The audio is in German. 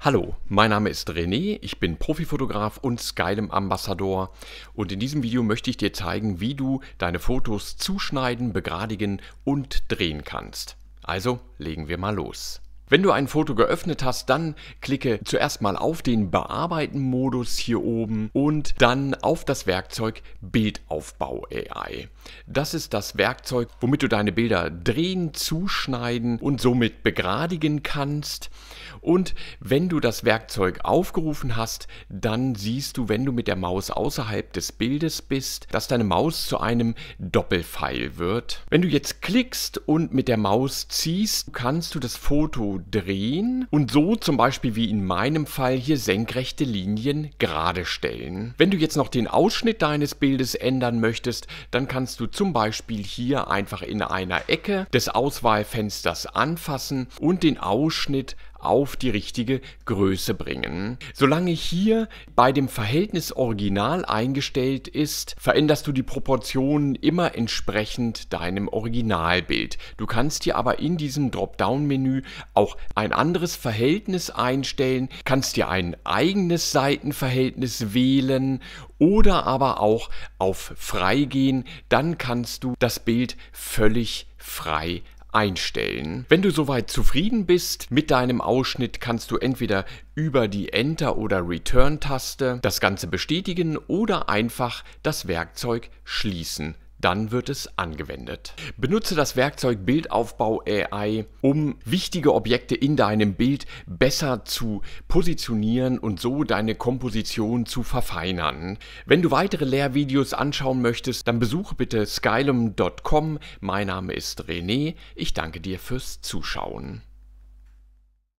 Hallo, mein Name ist René, ich bin Profifotograf und Skylem Ambassador und in diesem Video möchte ich dir zeigen, wie du deine Fotos zuschneiden, begradigen und drehen kannst. Also legen wir mal los. Wenn du ein Foto geöffnet hast, dann klicke zuerst mal auf den Bearbeiten-Modus hier oben und dann auf das Werkzeug Bildaufbau AI. Das ist das Werkzeug, womit du deine Bilder drehen, zuschneiden und somit begradigen kannst. Und wenn du das Werkzeug aufgerufen hast, dann siehst du, wenn du mit der Maus außerhalb des Bildes bist, dass deine Maus zu einem Doppelfeil wird. Wenn du jetzt klickst und mit der Maus ziehst, kannst du das Foto drehen und so zum Beispiel wie in meinem Fall hier senkrechte Linien gerade stellen. Wenn du jetzt noch den Ausschnitt deines Bildes ändern möchtest, dann kannst du zum Beispiel hier einfach in einer Ecke des Auswahlfensters anfassen und den Ausschnitt auf die richtige Größe bringen. Solange hier bei dem Verhältnis Original eingestellt ist, veränderst du die Proportionen immer entsprechend deinem Originalbild. Du kannst dir aber in diesem Dropdown-Menü auch ein anderes Verhältnis einstellen, kannst dir ein eigenes Seitenverhältnis wählen oder aber auch auf Frei gehen, dann kannst du das Bild völlig frei einstellen. Wenn du soweit zufrieden bist mit deinem Ausschnitt, kannst du entweder über die Enter- oder Return-Taste das Ganze bestätigen oder einfach das Werkzeug schließen dann wird es angewendet. Benutze das Werkzeug Bildaufbau AI, um wichtige Objekte in deinem Bild besser zu positionieren und so deine Komposition zu verfeinern. Wenn du weitere Lehrvideos anschauen möchtest, dann besuche bitte skylum.com. Mein Name ist René. Ich danke dir fürs Zuschauen.